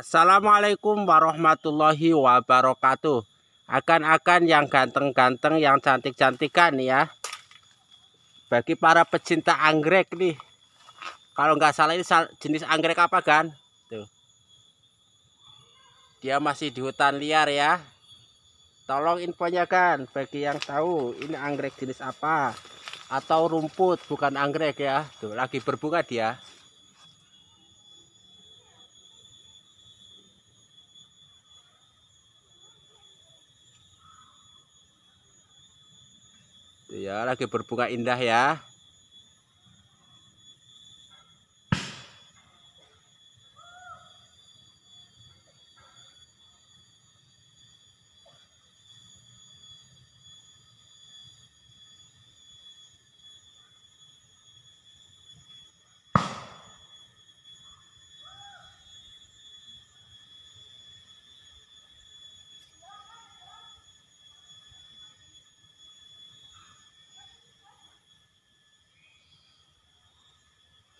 Assalamualaikum warahmatullahi wabarakatuh. Akan-akan yang ganteng-ganteng, yang cantik-cantikan ya. Bagi para pecinta anggrek nih. Kalau nggak salah ini jenis anggrek apa kan? Tuh. Dia masih di hutan liar ya. Tolong infonya kan bagi yang tahu ini anggrek jenis apa atau rumput bukan anggrek ya. Tuh lagi berbunga dia. ya lagi berbunga indah ya